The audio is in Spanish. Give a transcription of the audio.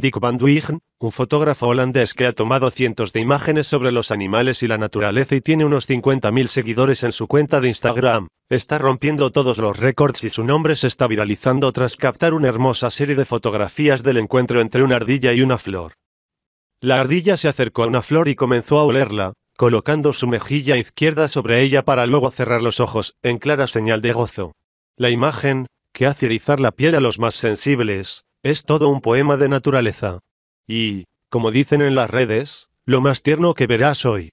Dick van Duijn, un fotógrafo holandés que ha tomado cientos de imágenes sobre los animales y la naturaleza y tiene unos 50.000 seguidores en su cuenta de Instagram, está rompiendo todos los récords y su nombre se está viralizando tras captar una hermosa serie de fotografías del encuentro entre una ardilla y una flor. La ardilla se acercó a una flor y comenzó a olerla, colocando su mejilla izquierda sobre ella para luego cerrar los ojos, en clara señal de gozo. La imagen, que hace erizar la piel a los más sensibles, es todo un poema de naturaleza. Y, como dicen en las redes, lo más tierno que verás hoy.